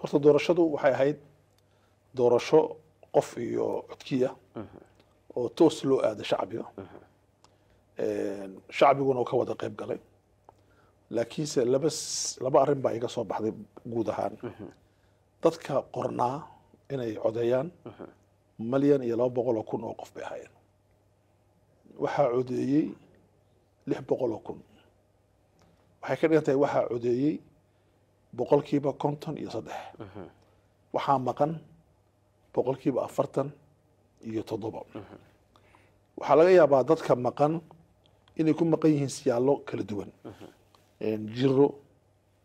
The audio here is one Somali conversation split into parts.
horta doorashadu waxay ahayd doorasho qof iyo codkiya oo toos loo aada shacbiga shacbiguna oo ka wada qeyb galay laakiinse laba laba arrin baa iga soo baxday guud ahaan dadka qornaa inay codeeyaan malyan iyo laba boqol oo kun oo qof bay ahaayeen waxaa codeeyey lix boqol oo kun waxay ka dhigan tahay waxaa codeeyey boqolkiiba konton iyo saddex waxaa maqan boqolkiiba afartan iyo toddoba waxaa laga yaabaa dadka maqan inay ku maqan yihiin siyaalo kala duwan jiro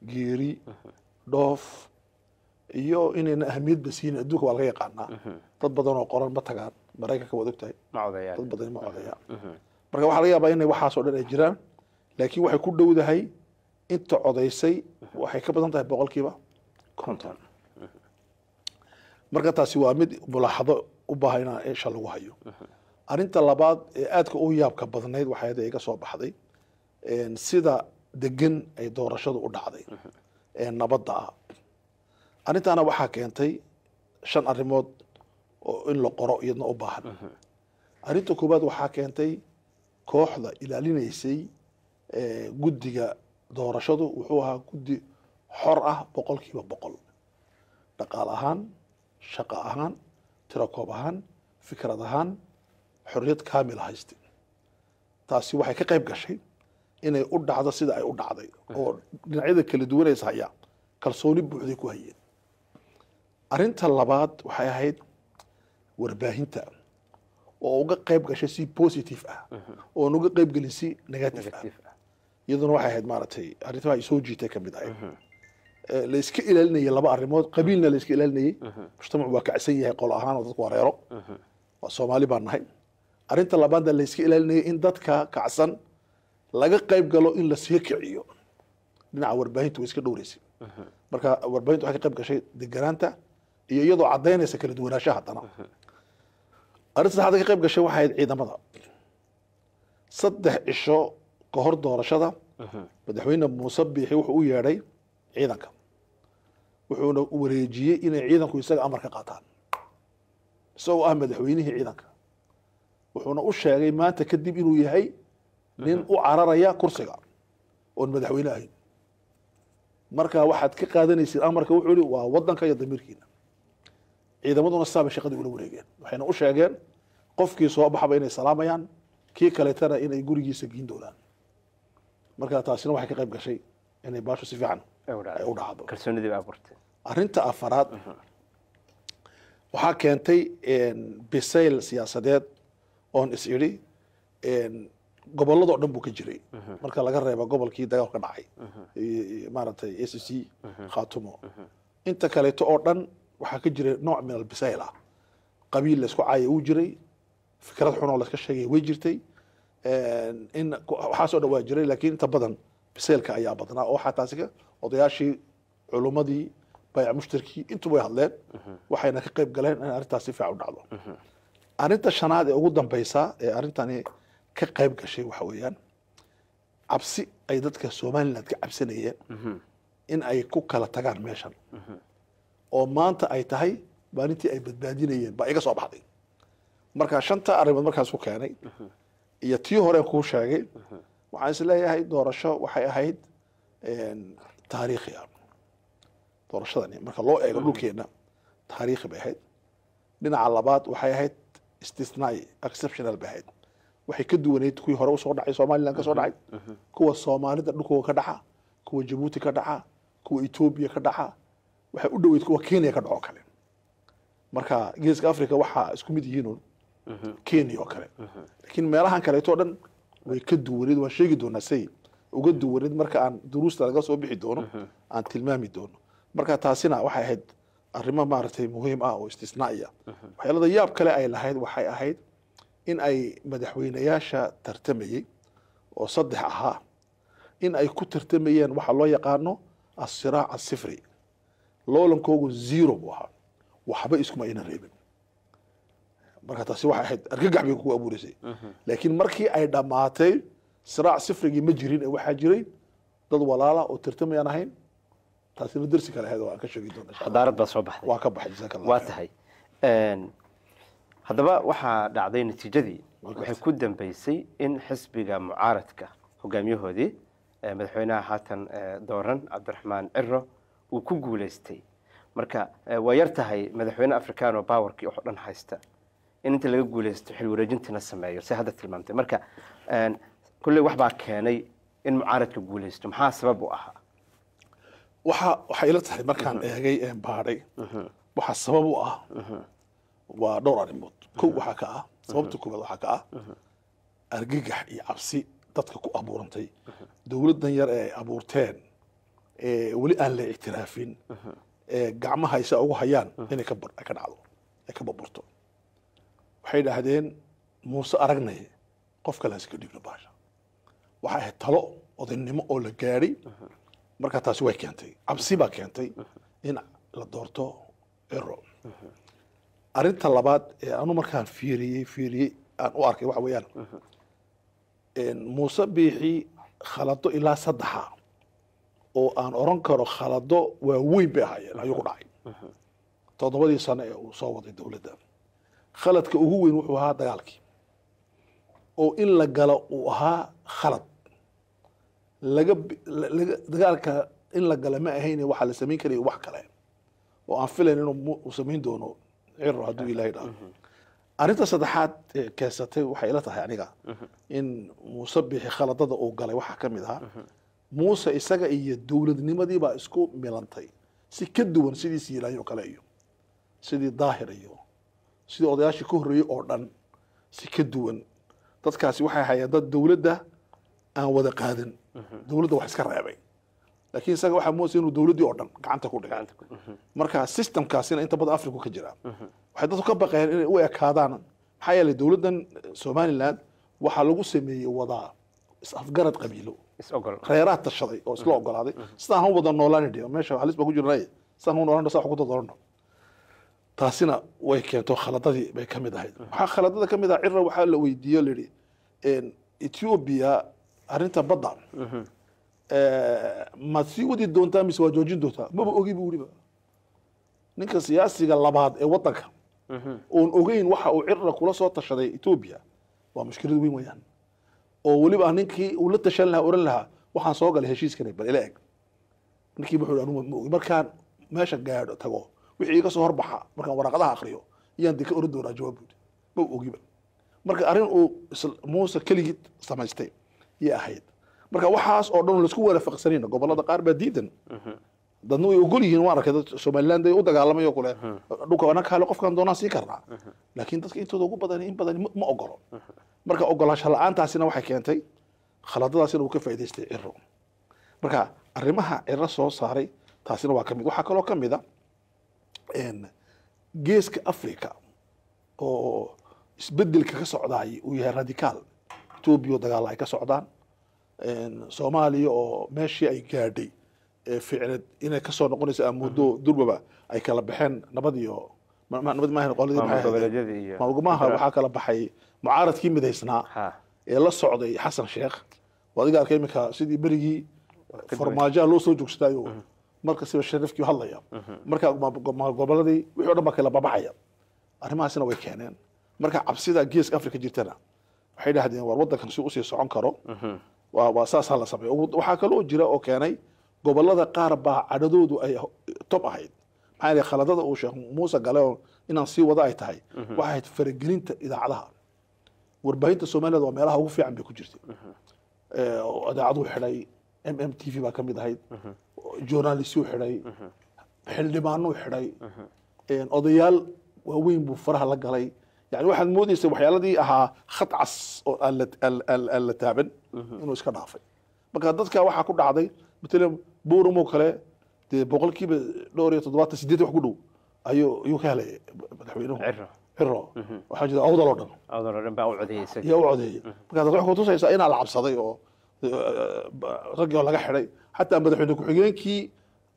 geeri dhoof iyo inayna ahmiyadba siinin adduunka waa laga yaqaanaa dad badan oo qoran ma tagaan maraykanka waad ogtahay dad badan ma codeeyaan marka waxaa laga yaabaa inay waxaas oo dhan ay jiraan laakiin waxay ku dhowdahay inta codaysay waxay ka badan tahay boqolkiiba konton marka taasi waa mid mulaaxado u baaha inaa isha lagu hayo arinta labaad ee aadka u yaabka badnayd waxayd iga soo baxday sida degan ay doorashadu u dhacday ee nabadda ah arrintaana waxaa keentay shan arrimood oo in la qoro iyadna u baahan arrinta koowaad waxaa keentay kooxda ilaalinaysay guddiga doorashadu wuxuu ahaa guddi xor ah boqolkiiba boqol dhaqaal ahaan shaqo ahaan tirakoob ahaan fikrad ahaan xorriyad kaamil hayste taasi waxay ka qayb gashay inay u dhacdo sida ay u dhacday oo dhinacyada kala duwanays hayaan kalsooni buuxday ku hayeen arrinta labaad waxay ahayd warbaahinta oo uga qayb gashay si positive ah oon uga qayb gelin si negative ah iyaduna waxay ahayd maaragtay arrintama ay soo jiitay ka mid ahayd eh, la iska ilaalinayay laba arrimood qabiilna la iska ilaalinayay mujtamacu waa kacsan yahay qolo ahaan oo dadku waa reero waa soomaali baan nahay arrinta labaadna la iska ilaalinayay in dadka kacsan laga qayb galo in la kiciyo dhinaca warbaahintu way iska dhowreysay marka warbaahintu waxay ka qayb gashay deganaanta iyo iyadoo caddaynaysa kala duwanaanshaha haddana arrinta saddexaad ka qayb gashay waxay ahayd ciidamada saddex cisho ka hor doorashada madaxweyne muuse biixi wuxuu u yeedhay ciidanka wuxuuna wareejiyey inay ciidanku isaga amar ka qaataan isagoo ah madaxweynihii ciidanka wuxuuna u sheegay maanta kadib inuu yahay nin u cararaya kursiga oon madaxweyne ahayn marka waxaad ka qaadanaysid amarka wuxuu yihi waa wadanka iyo damiirkiina ciidamaduna saaba shaqadii ula wareegeen waxayna u sheegeen qofkii soo baxba inay salaamayaan kii kaleetana inay gurigiisa geyn doonaan marka taasina waxay ka qayb gashay inay baashu si fiican ay u dhacdo arrinta afaraad waxaa keentay bisayl siyaasadeed oon is gobolladao dhan buu ka jiray marka laga reeba gobolkii dagaalka dhacay maaragtay a c khaatumo inta kaleeto oo dhan waxaa ka jiray nooc min albisayl ah qabiil laysku caaya wuu jiray fikrad xunoo layska sheegaya way jirtay in waxaasoo dhan waa jiray lakiin inta badan biseelka ayaa badnaa oo waxaa odayaashii culummadii bayac mushtarkii intuba way hadleen mhm. waxayna ka qayb galeen in arrintaas si fiican u dhacdo mhm. arrinta shanaad ee ugu dambaysa ee arrintani ka qayb gashay waxa weeyaan cabsi ay dadka somaliland ka cabsanayeen mhm. in ay ku kala tagaan meeshan oo maanta ay tahay maalintii ay badbaadinayeen baa iga soo baxday marka shanta arrimood markaas keenay iyo tii hore kuu sheegay waxaan isleeyahay doorasho waxay ahayd taariikhi ah doorashadani marka loo eego dhulkeena taariikhi bay ahayd dhinaca labaad waxay ahayd istisnai exceptional bay ahayd waxay ka duwanayd kuwii hore usoo dhacay somalilan kasoo soo dhacay kuwa soomaalida dhulkooga ka dhaca kuwa jabuuti ka dhaca kuwa etoobiya ka dhaca waxay u dhoweyd kuwa kenya ka dhaco kale marka geeska africa waxaa isku mid yihiin kenya oo kale lakiin meelahan kaleeto dhan way ka duwaneed waan sheegi doonaa say uga duwaneed marka aan duruusta laga soo bixi doono aan tilmaami doono marka taasina waxay ahayd arrimo maaragtay muhiim ah oo istisnaa'iya ah. waxyaalada yaab kale ay lahayd waxay ahayd in ay madaxweynayaasha tartamayey oo saddex ahaa in ay ku tartamayeen waxa loo yaqaano asiraac asifri loolankogu zero buu ahaa waxba iskuma aynan reebin marka taasi waxay ahayd argagax bay kugu abuureysay laakiin markii ay dhammaatay siraac sifrigii ma jirin ee waxaa jiray dad walaala oo tartamayaan ahayn taasina darsi kale ahayd waan ka sheegi doona xadaarad baa soo baxday waa ka baxay jazaak allah waa tahay haddaba waxaa dhacday natiijadii waxay ku dambeysay in xisbiga mucaaradka hogaamiyahoodii madaxweynaha haatan dooran cabdiraxmaan ciro uu ku guuleystay marka waa yar tahay madaxweyne africano bawarkii oo dhan haysta in inta laga guuleysto xil wareejintiina sameeyo se hadda tilmaamtay marka kulley waxbaa keenay in mucaaradka guulaysto maxaa sabab u ahaa waxaa waxay ila tahay markaan mhm. eegay baadhay mhm. waxaa sabab u ah waa dhowr arrimood kow waxaa ka ah sababta koowaad waxaa ka ah argagax iyo cabsi dadka ku abuurantay dowladdan yar ee ay abuurteen ee weli aan la ictiraafin ee gacmaha aysa ugu hayaan inay ka dhacdo ay ka baburto waxay dhahdeen muuse aragnay qof kale haska dhibno baasha waxay ahayd talo odaynimo oo la gaadhay markaa taasi way keentay cabsi baa keentay in la doorto ero arinta labaad ee anu markaan fiiriyey fiiriyey aan u arkay waxa weeyaan muuse biixi khalado ilaa saddexa oo aan oran karo khalado waaweyn bay ahaayeen ayuu ku dhacay toddobadii sano ee uu soo waday dowladda khaladka ugu weyn wuxuu ahaa dagaalkii oo in la galo uu ahaa khalad laga dagaalka in la gala ma ahayne waxaa la samayn karaya wax kale oo aan filayn inuu samayn doono ciro hadduu ilaahay dhaao arrinta saddexaad keensatay waxay ila tahay aniga in muuse bixi khaladada uu galay waxaa ka mid ahaa muuse isaga iyo dowladnimadii baa isku milantay si ka duwan sidii siilaanyo kale iyo sidii daahir iyo sida odayaashii ka horreeyey oo dhan si ka duwan dadkaasi waxay hayeen dad dowladda aan wada qaadan mhm. dowladda wax iska reebay laakiin isaga waxaa moodsa inuu dowladdii oo dhan gacanta ku dhigay mhm. marka systemkaasina inta badan africa ka jira mhm. waxay dadku ka baqeen inay u ekaadaan maxaa yeelay dowladdan eh, somaliland waxaa lagu sameeyey wadaa is-afgarad qabiilo reeraad tashaday oo isla ogolaaday sidaan ha wada noolaani dhiyo meesha halis baa ku jirnay sidaan ha noolaan sa wax ku dadolano taasina way keento khaladadii bay ka mid ahayd waxaa khaladada ka mid aha cira waxaa la weydiiye o layidhi ethiopia arrinta badda mhm. eh, maad sii wadi doontaa mise waa joojin doontaa maba ogi bu weliba ninka siyaasiga labaad ee wadanka oon mhm. ogeyn waxa uu cira kula soo tashaday ethoobia waa mushkilad weyn weyaan oo weliba ninkii uu la tashan lahaa ohan lahaa waxaan soo galay heshiiskan bal ila eg ninkii wuxuu anuma ma ogi markaan meesha gaadho tago wixii iga horbaxa markaan waraaqadaha akriyo iyaan de oran doonaa jawaab buudi ma ogiba marka arrin uu muuse keligid samaystay yay ahayd marka waxaas oo dhan laisku waafaqsanayna gobolada qaar baa diidan mhm. dadna way ogol yihiin waan arkay dad somaliland u dagaalamay oo kale mhm. dhulka anag hale qofkan doonaan siin karnaa mhm. laakiin dadka intooda ugu badan in badan ma ogolo marka ogolaansho la-aantaasina waxay keentay khaladadaasina uu ka faa'idaystay ciro marka arrimaha ciro soo saaray taasina waa ka waxaa kaloo ka mid a geeska africa oo isbedelka ka socday uu yahay radicaal ethoobiya dagaal ay ka socdaan soomaaliya oo meeshii ay gaadhay ee ficnad inay kasoo noqonayso amuddo mhm. durbaba ay kala baxeen nabad iyo nabad maahan qoladii maalgumaha waxaa kala baxay mucaaradkii midaysnaa ee la socday xasan sheekh adiga arkay iminka sidii berigii farmaajaha loo soo joogsadaayo markasiba sharafkii hadlaya markaa goboladii wixii o dhan baa kala babaxaya arrimahaasina way keeneen marka cabsida geeska afrika jirtana waxay dhahdeen war waddankan si usii socon karo waa saasaa la sameeya waxaa kaloo jira oo keenay gobolada qaar baa cadhadoodu ay tob ahayd maxaa yeel khaladada uu sheekh muuse gale oo inaan sii wada ay tahay waxay ahayd faragelinta idaacadaha warbaahinta soomaaliyada waa meelaha ugu fiican bay ku jirtay idaacaduhu xidhay m m t v baa kamid ahayd mhm. journalistuu xidhay mhm. xildhibaanuu xidhay mhm. odayaal waaweyn buu faraha la galay yani waxaad moodaysa waxyaaladii ahaa khad cas oo aan la taaban inuu iska dhaafay marka dadka waxaa ku dhacday matala borum kale dee boqolkiiba dhowr iyo toddobaatan sideed wax ku dhow ayuu ayuu ka helay madaxweynuhu ciro waxaa jira awdal oo dhan yaa u codeeyey markaas wax kutusaysa inaa la cabsaday oo raggii oo laga xidhay xataa madaxweyne ku-xigeenkii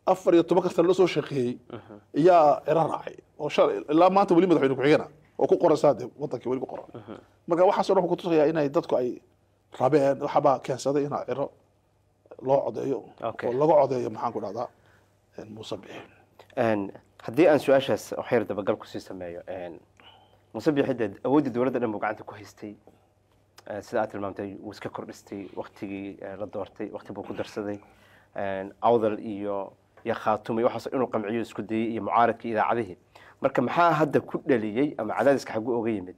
afar iyo tobanka sane la soo shaqeeyey uh-huh. ayaa ira raacay oo shalay ilaa maanta weli madaxweyne ku-xigeenah oo ku qoran saade wadankii weli ku qoran uh-huh. marka waxaasoo dhan ku tusayaa inay dadku ay rabeen waxabaa keensaday inaa ciro loo codeeyo oo laga codeeyo maxaan ku dhahdaa muuse bixi haddii aan su-aashaas waxyar dabagal kusii sameeyo muuse bixi dee awoodda dowladda dhan buu gacanta ku haystay sida aad tilmaamtay wuu iska kordhistay waktigii eh, la doortay wakti buu ku darsaday awdal iyo iyo khaatuma iyo waxaas inuu qamciyo isku dayey iyo mucaaradkii idaacadihii marka maxaa hadda ku dhaliyey ama cadaadiska xagu oga yimid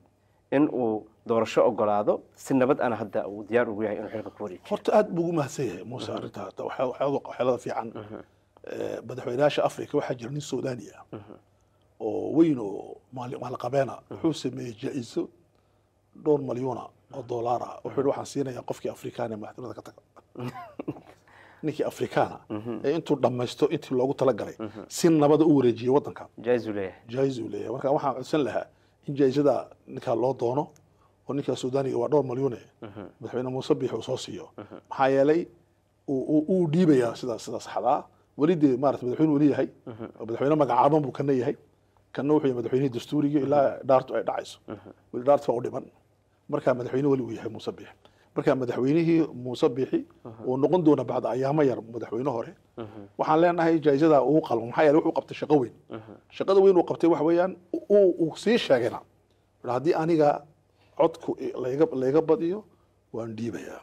in uu doorasho ogolaado si nabad ana hadda uu diyaar ugu yahay inuu xilka ku wareejiyo horta aad buu ugu mahadsan yahay muuse arrintaa hadda waxyaalaha fiican mhm. eh, madaxweynayaasha afrika waxaa jira nin suudaani ah mhm. oo weyn oo maalqabeena mhm. wuxuu sameeyey jaa-iso dhowr malyuuna oo dolaar ah wuxuu yidhi waxaan siinaya qofkii afrikaana ee madaxtinimada ka taga ninkii afrikaana mhm. ee intuu dhammaysto intii loogu talagalay si nabada u wareejiyey waddanka jaa'iz uu leeyahay marka waxaan codsan lahaa in jaa'izadaa ninkaa loo doono oo ninkaa suudaaniga waa dhowr malyuune mhm. madaxweyne muuse biix uu soo siiyo mhm. maxaa yeelay uu dhiibayaa sidaa sidaa saxdaa weli maarata madaxweyne weli yahay madaxweyne magacaaban buu kana yahay kanna wuxuu yahay madaxweynihii dastuuriga ilaa dhaartu ay dhacayso weli dhaartu waa u dhiman markaa madaxweyne weli uu yahay muuse biixi markaa madaxweynihii muuse biixi uu noqon doona bacda ayaamo yar madaxweyne hore waxaan leenahay jaa'izadaa uu qalmo maxaa yeele wuxuu qabtay shaqo weyn shaqada weyn uu qabtay waxa weeyaan uu sii sheegayna haddii aniga codku layga layga badiyo waan dhiibayaa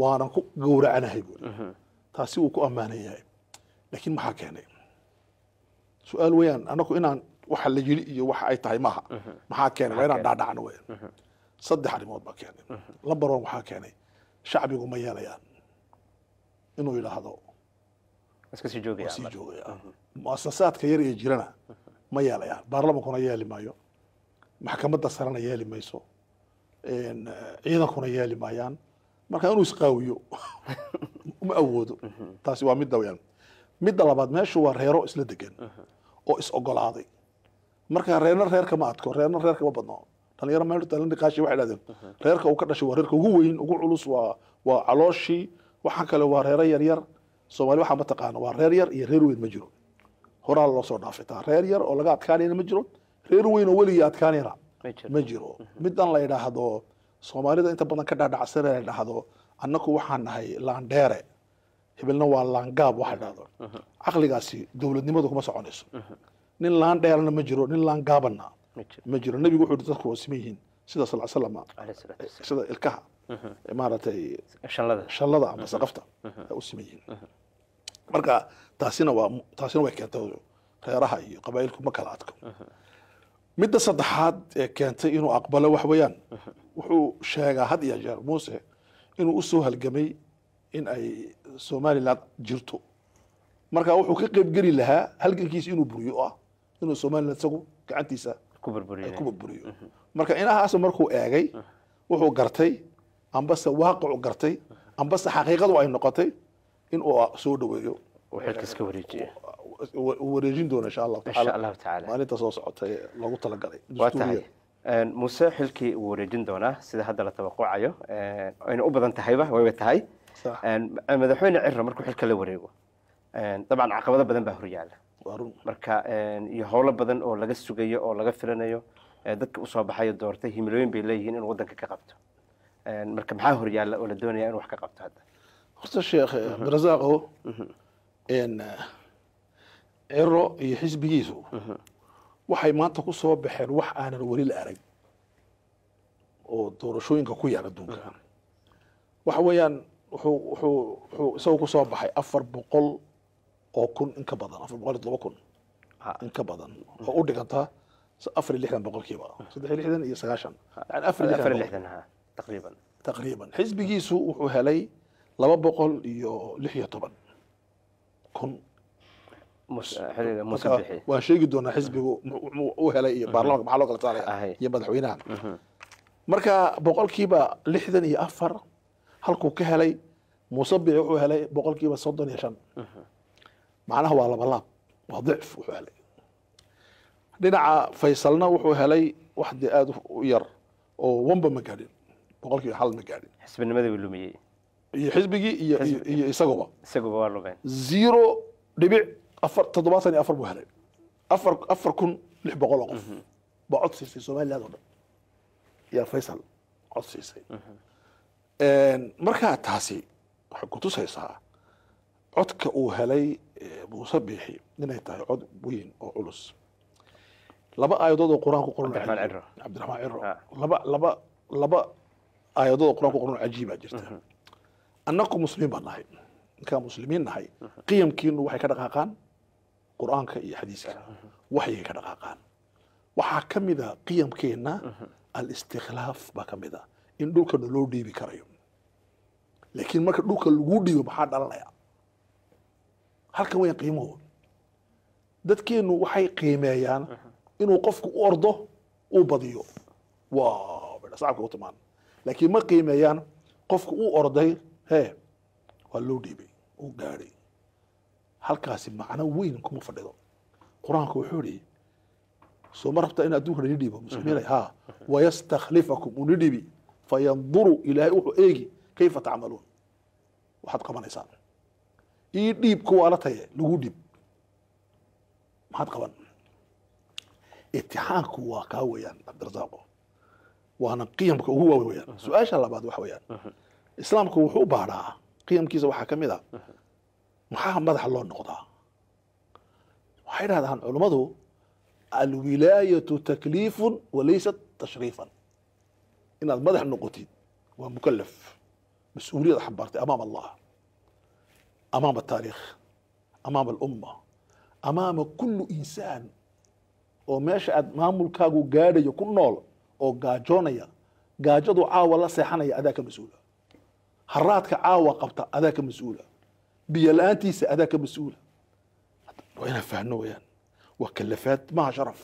waanan ku gowracanahay buuri taasi wuu ku ammaanan yahay laakiin maxaa keenay su-aal weeyaan anaku inaan waxa la yiri iyo waxa ay tahay maaha maxaa keenay waa inaan dhaadhacno weyn saddex arrimood baa keenay lamber one waxaa keenay shacbigu ma yeelayaan inuu yidhaahdo sii joogaya muasasaadka yar ee jirana ma yeelayaan baarlamankuna yeeli maayo maxkamadda sarena yeeli mayso ciidankuna yeeli maayaan marka inuu isqaawiyo ma awoodo taasi waa midda weyaan midda labaad meeshu waa reero isla degan oo is ogolaaday marka reerna reerka ma adko reerna reer kama badno dhalinyaro meelniqaashi waxay dhahdeen reerka uu ka dhashay waa reerka ugu weyn ugu culus waa waa calooshii waxaa kale waa reero yar soomaali waxaa mataqaana waa reer yar iyo reer weyn ma jiro horaa loo dhaafay taa reer yar oo laga adkaanayna ma jiro reer weyn oo weligii adkaanayna ma jiro midan la yidhaahdo soomaalida inta badan ka dhaadhacsan la yidhaahdo annaku waxaan nahay laandheere hebelna waa laangaab waxa dhahdo uhuh. caqligaasi dowladnimadu kuma soconayso uhuh nin laan dheerana ma jiro nin laan gaabanna ma jiro nebigu wuxuu dadku waa siman yihiin sida sal slam sida ilkaha mhm. maaragtay shallada ama mhm. saqafta mhm. u siman yihiin marka taasina waa taasina way keentay reeraha iyo qabaa'ilku ma kala adko midda saddexaad ee keentay inuu aqbalo wax weeyaan wuxuu sheegaa had iyo jeer muuse inuu u soo halgamay in ay somalilan jirto marka wuxuu ka qaybgeli lahaa halgankiisa inuu buriyo oo ah inuu somalilan isagu gacantiisa ku burburiyo marka inahaas markuu eegay wuxuu gartay ambase waaqicu gartay ambase xaqiiqadu ay noqotay inuu soo dhaweeyo wareejin doona insha allahu taala maalinta soo socota ee loogu talagalay dahay muse xilkii wuu wareejin doonaa sida hadda la tabaqucayo ayna u badan tahayba wayba tahay madaxweyne cirra markuu xilka la wareego dabcan caqabado badan baa horyaala marka iyo howlo badan oo laga sugayo oo laga filanayo dadka usoo baxayo doortay himilooyin bay leeyihiin inuu wadanka ka qabto marka maxaa horyaalla oo la doonaya inuu wax ka qabto hadda horta sheekh abdirasaaqo eh, mhm. ciro mhm. iyo xisbigiisu mhm. waxay maanta ku baxeen wax aanan weli la arag oo doorashooyinka ku yaal adduunka waxa weeyaan wuxuu isagu ku soo baxay afar boqol oo kun in ka badan afar boqol laba kun in ka badan oo u dhiganta afar iyo lixdan boqolkiiba saddex lixdan iyo sagaashan yani afar lixdan taqriiban taqriiban xisbigiisu wuxuu helay laba boqol iyo lix iyo toban kun waan sheegi doonaa xisbigu u helay iyo uhuh. baarlamanka maxaa loo kala saaraya iyo madaxweynaha uhuh. marka boqolkiiba lixdan iyo afar halkuu ka helay musabix wuxuu helay boqolkiiba soddon iyo shan uhuh macnaha waa labalaab waa dicf wuxuu helay dhinaca faysalna wuxuu helay waxdi aada u yar oo wanba ma gaadhin boqolkiiba hal ma gaadhin xisbinimadii lumiyey iyo xisbigii iyo iyo isaguba isaguba waa lumeen zero dhibic afar toddobaatan iyo afar buu helay afar afar kun lix boqol oo qof mhm. baa cod siisay somaliland oo dhan yaa faysal cod siisay mhm. markaa taasi waxay kutusaysaa codka uu helay muuse biixi inay tahay cod weyn oo culus laba aayadood oo qur-aan qoran cabdiraxmaan ciro laba laba laba aayadood oo qur-aan ku qoran cajiibaa jirta annaku muslimiin baan nahay ninkaan muslimiin nahay qiyamkiinu waxay ka dhaqaaqaan qur-aanka iyo xadiiska waxyay ka dhaqaaqaan waxaa ka mid a qiyamkeenna alistikhlaaf baa ka mid a in dhulka naloo dhiibi karayo laakiin marka dhulka laguu dhiibo maxaa dhalanaya halkan weyn qiimuhu dadkeenu waxay qiimeeyaan inuu qofku u ordo uu badiyo wsacabka u timaan laakiin ma qiimeeyaan qofku u orday he waa loo dhiibay uu gaadhay halkaasi macno weyn kuma fadhido qur-aanku wuxuu yihi soo ma rabtaa in adduunka nini dhiibo muslimiina ha wayastakhlifakum uni dhiibi fayanduru ilaahay wuxuu eegi kayfa tacmaluun waxaad qabanaysaan ii dhiib kuwaala taye lagu dhiib maxaad qaban itixaanku waa kaa weyaan cabdirasaaqo waana qiyamka ugu waawe weyaan uh-huh. su-aasha labaad waxa weyaan uh-huh. islaamku wuxuu baadhaa qiyamkiisa waxaa ka mid a uh-huh. maxaa madaxa loo noqdaa waxay dhahdaan culummadu alwilaayatu takliifun walaysat tashriifan inaad madax noqotid waa mukalaf mas-uuliyad xambaartay amaam allah امام التاريخ امام الامه amaama kullu insaan oo meesha aada maamulkaagu gaadhayo ku nool oo gaajoonaya gaajadu caawa la seexanaya adaa ka mas-uula haraadka caawa qabta adaa ka mas-uula biyo la-aantiisa adaa ka mas-uula waa inaan fahno wayaan waa kalafaad maha sharaf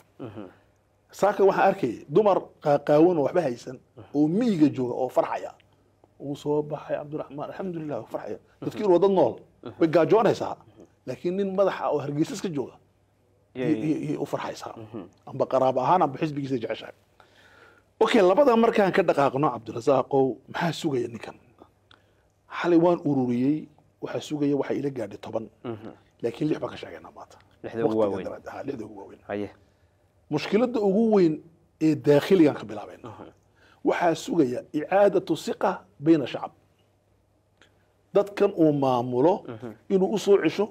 saaka waxaan arkaya dumar qaaqaawan oo waxba haysan oo miyiga jooga oo farxaya uu soo way gaajoonaysaa laakiin nin madaxa oo hargeysa jooga yay u mm-hmm. amba qaraabo ahaan xisbigiisa jeceshahay okay labada markaan ka dhaqaaqno cabdirasaaqow maxaa sugaya ninkan xalay waan ururiyey waxaa sugaya waxaa ila gaadhay toban mm-hmm. laakiin lix baan ka sheegaynaa maanta lixda ugu waaweyn mushkiladda ugu weyn ee daakhiligan ka bilaabayna uh-huh. waxaa sugaya icaadatu siqa bayna shacab dadkan uu maamulo mhm. inuu usoo cesho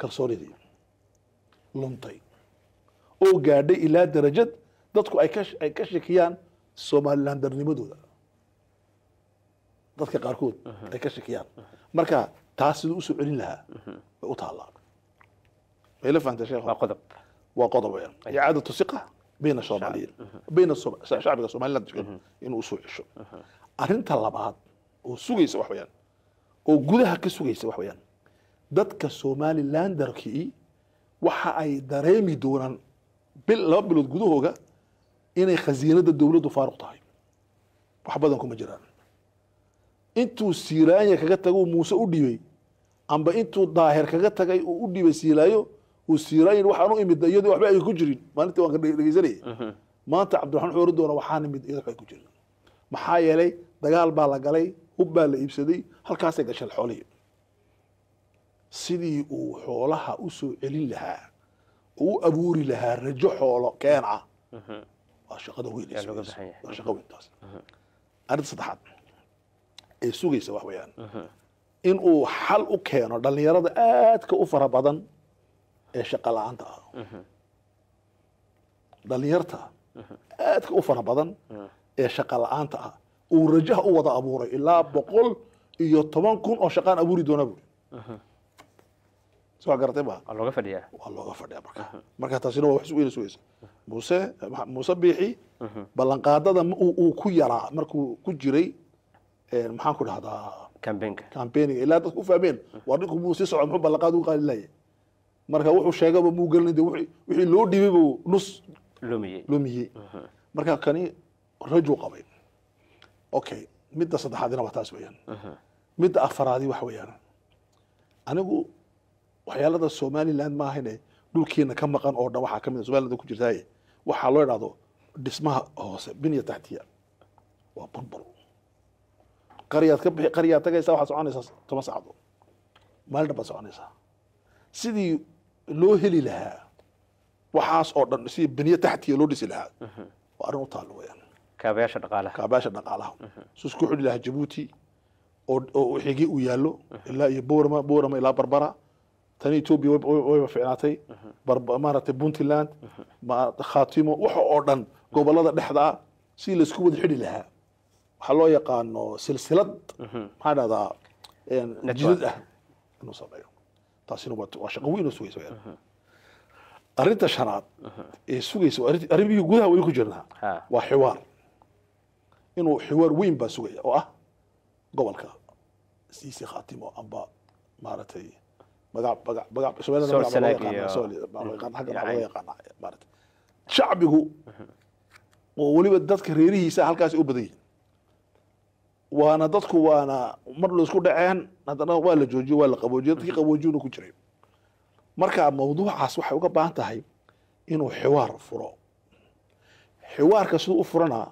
kalsoonidii luntay oo gaadhay ilaa darajad dadku ay ka shakiyaan somalilan darnimadooda dadka qaarkood mhm. ay ka shakiyaan marka taas siduu usoo celin lahaa mhm. bay u taallaa mayla fahamtay sheekh qodob waa qodob icaadatu siqa bayna soomaaliyiin bayna shacbiga somaliland inuu usoo cesho arrinta labaad oo sugaysa wax weeyaan oo gudaha ka sugaysa wax dadka somalilan waxa ay dareemi doonaan bil laba bilood gudahooga inay khasiinada dowladdu faaruq tahay wax badan kuma jiraan intuu siiraanya kaga tago muuse u dhibay amba intuu daahir kaga tagay uu u dhibay siilaayo uu siiraayin waxaan u imid iyadoo waxba ay ku jirin maalintii waan ka dhegeysanaya mhm. maanta cabdiraxmaan xoori doona waxaan imid iyadoo waxba ku jirin maxaa yeelay dagaal baa la galay hub baa la iibsaday halkaasay gashaan xoolihii sidii uu xoolaha u soo celin lahaa oo u abuuri lahaa rajo xoolo keen ah mhm. waa shaqada weyn waa weyn taas mhm. arrinta saddexaad ee sugaysa wax weeyaan mhm. in uu xal u keeno dhallinyarada aadka u fara badan ee shaqa la-aanta ah dhallinyarta aadka u fara badan ee shaqo la-aanta ah uu rajaha u wada abuuray ilaa boqol iyo toban kun oo shaqaan abuuri doona buri soo garatay maa looga fadhiyaa waa looga fadhiyaa marka marka taasina waa wax weyn sugaysa muuse muuse biixi ballanqaadada uu ku yaraa markuu ku jiray maxaan ku dhahdaa campaignka campaigniga ilaa dadku u fahmeen waa ninku muu sii soco muxuu ballanqaad ugu qaali lahaya marka wuxuu sheegaba muu gelin de wixii loo dhiibay buu nus lumiyey lumiyey marka kani rajuu qabay okay midda saddexaadina waa taas weyaan midda afaraadi waxa weyaan anigu waxyaalada somaliland maahane dhulkiina ka maqan oo dhan waxaa ka mid ah somaliland ku jirtaaye waxaa loo idhaahdo dhismaha hoose binya taxtiya waa burbur qaryaad ka bixi qaryaad tagaysaa waxaad soconaysaa toban sacdo maalin dhan baad soconaysaa sidii loo heli lahaa waxaas oo dhan sidii binya taxtiya loo dhisi lahaa waa arrin u taalo weyaan kaabayaasha dhaqaalaha susku xidhi lahaa jabuuti oo xigi uu yaallo uhuh. ilaa iyo borama borama ilaa barbara tani etoobiya wayba ficnaatay uhuh. maaragtay puntland uhuh. khatimo waxa oo dhan gobolada dhexda ah si laisku wada xidhi lahaa waxaa loo yaqaano silsilad maxaa dhahdaa jidad ah inuu sameeyo taasina waa shaqo weyn oo sugaysa arrinta shanaad ee sugaysa arrimihii gudaha weli ku jirnaa waa xiwaar inuu xiwaar weyn baa sugaya oo ah gobolka siisi khaatimo amba maaragtay shacbigu oo weliba dadka reerihiisa halkaas u badan yihin waana dadku waana mar laisku dhaceen haddana waa la joojiyo waa la qaboojiye dadkii mm-hmm. qaboojiyuna ku jiray marka mawduucaas waxay uga baahan tahay inuu xiwaar furo xiwaarka siduu u furanaa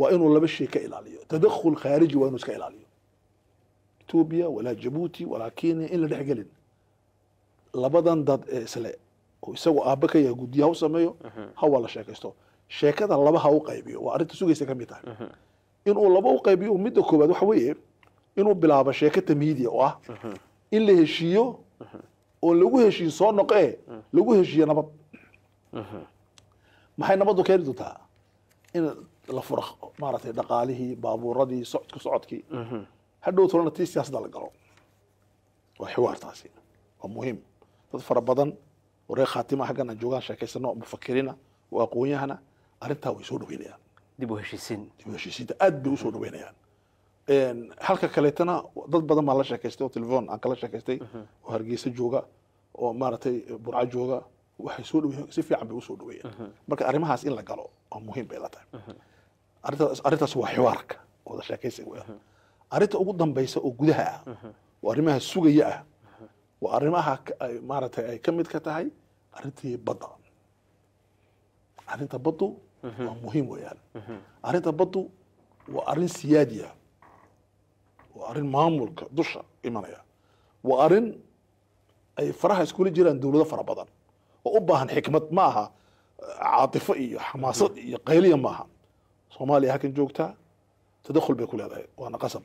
waa inuu laba shay ka ilaaliyo tadakul khaariji waa inuu iska ilaaliyo etoobiya walaa jabuuti walaa kenya in la dhex gelin labadan dad ee isle oo isagoo aabbe ka yahay guddiya ha u sameeyo hawaa la sheekaysto sheekada laba ha u qaybiyo waa arrinta sugaysa ka mid tahay inuu laba u qaybiyo midda koowaad waxa weeye inuu bilaabo sheeko tamhiidiya oo ah in la heshiiyo oon lagu heshiin soo noqee lagu heshiiyo nabad maxay nabaddu keeni doontaa in la fura maaragtay dhaqaalihii baabuuradii socodku socodkii mhm. hadhow tolana tii siyaasada la galo waa xiwaartaasi waa muhiim dad fara badan oo khaatima haggan joogaan sheekaysano mufakirina oo aqoon arrintaa way soo dhaweynayaan dib u heshiisiin dib u heshiisiinta aad bay usoo dhaweynayaan halka kaleetana dad badan baan la sheekaystay oo telefon aan kala sheekaystay oo mhm. hargeysa jooga oo maaragtay burco jooga waxay soo dhaweeyaan si fiican bay usoo dhaweeyaan mhm. marka arrimahaas in la galo waa muhiim bay la tahay arintaas waa xiwaarka wada sheekaysiga w arrinta ugu dambaysa oo gudaha ah oo arrimaha sugaya ah waa arrimaha maaragtay ay ka mid ka tahay arrintii badda arrinta baddu waa muhiim weeyaan arrinta baddu waa arrin siyaadi ah waa arrin maamulka dusha imanaya waa arrin ay faraha iskula jiraan dowlado fara badan oo u baahan xikmad ma aha caatifo iyo xamaasad iyo qayliya maaha soomaaliya halkan joogtaa tadakul bay ku leedahay waana qasab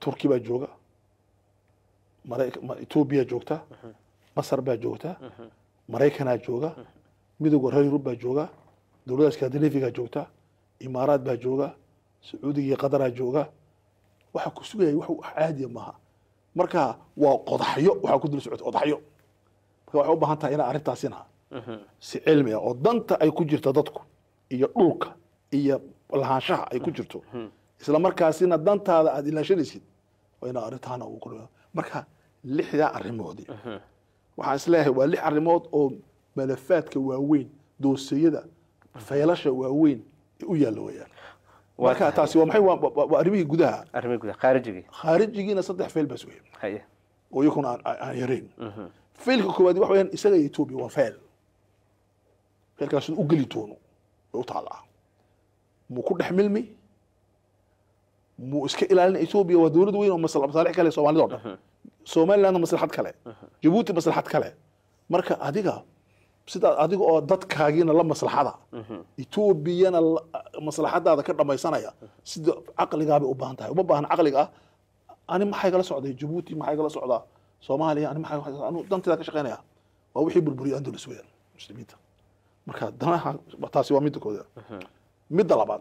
turki baa jooga etoobiya joogta masar baa joogta maraykanaa jooga midooga reer yurub baa jooga dowladda skandinavigaa joogta imaaraad baa jooga sacuudiga iyo qadaraa jooga waxaa ku sugayay wax caadiya maaha marka waa qodaxyo waxaa ku dul socota qodaxyo marka waxay u baahan tahay inaa arrintaasina uhuh. si cilmi ah oo danta ay ku jirta dadku iyo dhulka iyo lahaanshaha ay ku hmm. jirto hmm. isla markaasina dantaada aada ilaashanaysid waa inaa arrintaana marka lixdaa arrimoodii hmm. waxaan isleeyahay waa lix arrimood oo malafaadka waaweyn dooseyada faylasha waaweyn u yaallo weyaan marka taasi waa maxay waa arrimihii gudaha arrimihii gudaha khaarijigii khaarijigiina saddex fayl baas weyn oo iyakuna aan aan yarayn faylka koowaad waxa weeyaan isaga iyo Ethiopia waa fayl faylkaas u geli doono oo taala muu ku dhex milmi muu iska ilaalina etoobiya waa dowlad weyn oo masaalix kale soomaalida o dhan uh-huh. somalilandna maslaxad kale uh-huh. jabuuti maslaxad kale marka adiga sidaad adiga oo dadkaagiina la maslaxada uh-huh. etoobiyana maslaxadaada ka dhamaysanaya sida caqligaabay u baahan tahay uma baahan caqliga ah ani maxay kala socday jabuuti maxay kala socdaa soomaaliya ani maxay danteeda ka shaqeynaya waa wixii burburiyay andalus weeyaan muslimiinta marka danaha taasi waa midda kooda midda labaad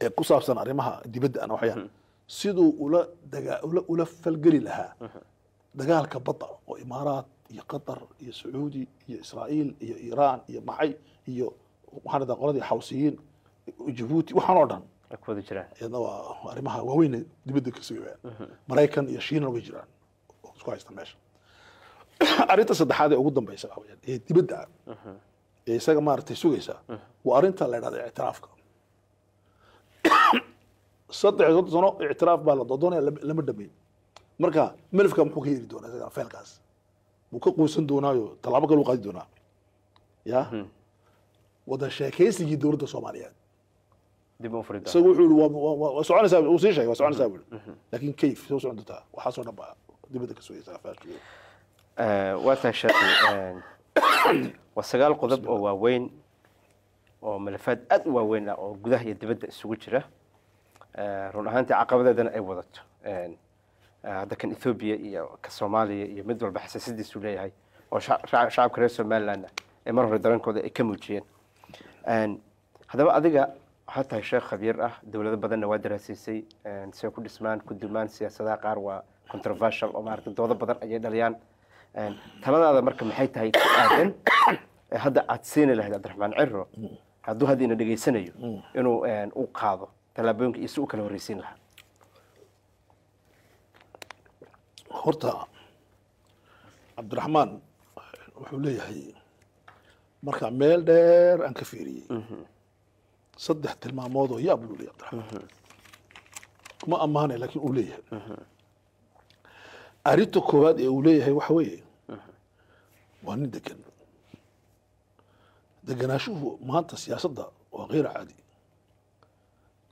ee ku saabsan arrimaha dibadda an waxyaan mm-hmm. siduu ula daga ula falgeli lahaa mm-hmm. dagaalka badda oo imaaraad iyo qatar iyo sacuudi iyo israa'iil iyo iiraan iyo maxay iyo waxaan idhaa qoladii xawsiyiin jibuuti waxaan oo dhan iyadna waa arrimaha waaweyn dibadda ka sugayaan mm-hmm. maraykan iyo shiinan way jiraan isku haysta meesha arrinta saddexaad ee ugu dambaysa waxaa weyaan ee dibadda ee isaga maaragtay sugaysaa hm. waa arrinta la ydhahda ictiraafka saddex soddon sano ictiraaf baa la dodoonaya lama dhameyn marka melifka muxuu ka heli doonaa isaga feelkaas muu ka quusan doonaayo tallaabo kaluu qaadi doonaa ya hm. wada sheekaysigii dowladda soomaaliyeed isagu wuxuu waa soconaysaa uu sii sheegay waa soconaysaa hm. buu laakiin kayf soo socon doontaa waxaasoo dhan baa dibadda ka sugaysaa waa tahay sheekh waa sagaal qodob oo waaweyn oo malafaad aada u waaweyn ah oo gudaha iyo dibadda isugu jira eh, run ahaantii caqabadeedana ay wadato eh, hadda kan ethoobiya iyo ka soomaaliya iyo mid walba xasaasidiisu leeyahay oo shacabka reer somalilandna ah ee mar hore darankooda ay ka muujiyeen haddaba adiga waxaa tahay sheekh khabiir ah dowlado badanna waa daraasiisay see ku dhismaan ku dumaan siyaasadaha qaar waa controversial oo maarata doodo badan ayay dhaliyaan taladaada marka maxay tahay ku aadan hadda aad siini lahayd cabdiraxmaan ciro hadduu hadda ina dhegaysanayo inuu u qaado tallaabooyinka iyo si u kala horreysiin lahaa horta cabdiraxmaan wuxuu leeyahay markaa meel dheer aan ka fiiriyey saddex tilmaamoodoo yaab luu leeya cabdiraxmaan kuma ammaanay laakiin uu leeyahay arinta koowaad ee uu leeyahay waxa weeye waa nin degan deganaashuhu maanta siyaasadda waa kheyr caadi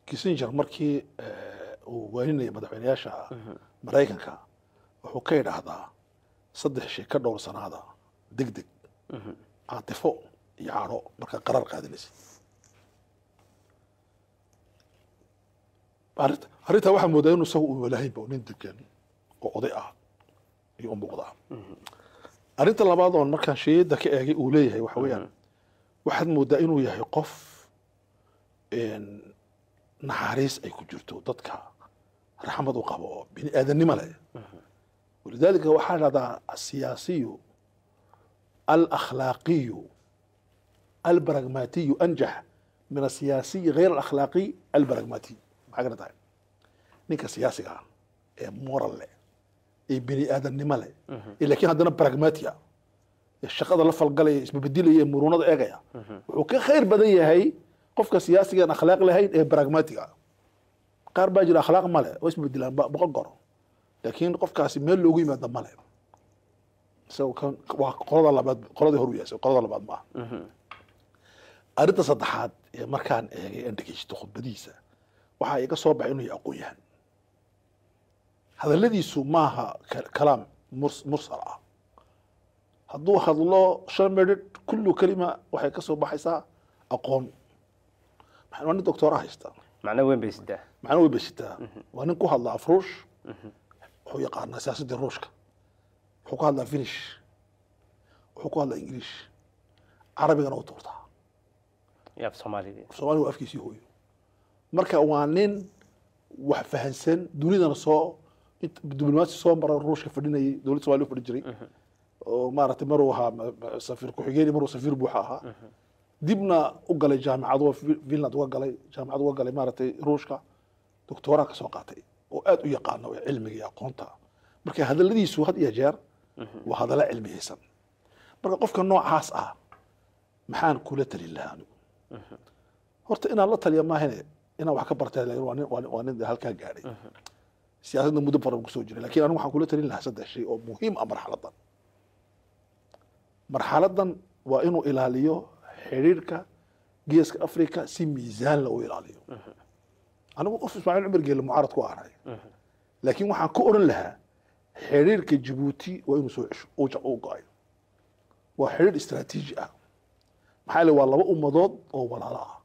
kissinger markii eh, uu waaninaya madaxweyneyaasha maraykanka wuxuu ka idhaahdaa saddex shay ka dhowr sanaada deg deg caatifo iyo cadho markaad qaraar qaadanaysa arrintaa waxaa moodaa inuu isagu uu walaahaynba nin degan oo oday ah ayuu u muuqdaa arrinta labaad oon markaan shiyada ka eegay uu leeyahay waxa weeyaan waxaad mooddaa inuu yahay qof naxariis ay ku jirto dadka raxmad u qabo oo bini aadannimo leh walidaalika waxaa dhahdaa asiyaasiyu alakhlaaqiyu albaragmatiyu anjax min asiyaasiyi hayr alakhlaaqi albaragmatiy maxaa gara tahay ninka siyaasiga ah ee moral leh ee bini aadamnimo leh ee haddana pragmatia shaqada la falgalaya isbabedilaya ee murunada eegaya wuxuu ka khayr badan yahay qofka siyaasigaan akhlaaq lahayn ee pragmatiga qaar baa jira akhlaaq male oo isbabedilaan boqol goro laakiin qofkaasi meel loogu yimaado male waa qolada labaad qoladii hor uyaasa qolada labaad ma arrinta saddexaad ee markaan eegay aan dhegeysto khudbadiisa waxaa iga soo baxay inuu yahay aqoon yahan hadalladiisu maaha kalaam mursal ah hadduu hadlo shan medid kullu kelima waxay ka soo baxaysaa aqoon waa nin doctoora ah haysta macno weyn bay sitaa macno weyn bay sitaa mhm. waa nin ku hadla afruush mhm. wuxuu yaqaanaa siyaasadda ruushka wuxuu ku hadlaa finish wuxuu ku hadlaa ingiliish carabigana u tuurtaa af soomaaliga soomaaliga waa afkiisii hooyo marka waa nin wax fahansan dunidana soo diblomaasi soo mara ruushka fadhinayay dowlad somaliya u fadhin jiray uh-huh. oo maaragtay maruu ahaa safiir ku-xigeen maruu safiir buuxa ahaa uh-huh. dibna u galay jaamicad finland uga galay jaamicad uga galay maaragtay ruushka doctoraa ka soo qaatay oo aad u yaqaano cilmiga aqoonta marka hadalladiisu had iyo jeer uh-huh. waa hadalla cilmiyeysan marka qofka noocaas ah maxaan kula talin lahaa anigu horta inaan la taliya maahane inaan wax ka bartay waa nin halkaa gaadhay siyaasadna muddo baran kusoo jira lakin anigu waxaan kula talin lahaa saddex shay oo muhiim ah marxaladdan marxaladdan waa inuu ilaaliyo xidhiirhka geeska africa si miisaanla u ilaaliyo anigu qof ismaaciil cumar geelle mucaarad ku ahay laakiin waxaan ka oran lahaa xidhiirhka jibuuti waa inuu soo cesho uu go-ayo waa xidhiir istraatiiji ah maxaa yeele waa laba ummadood oo walaalo ah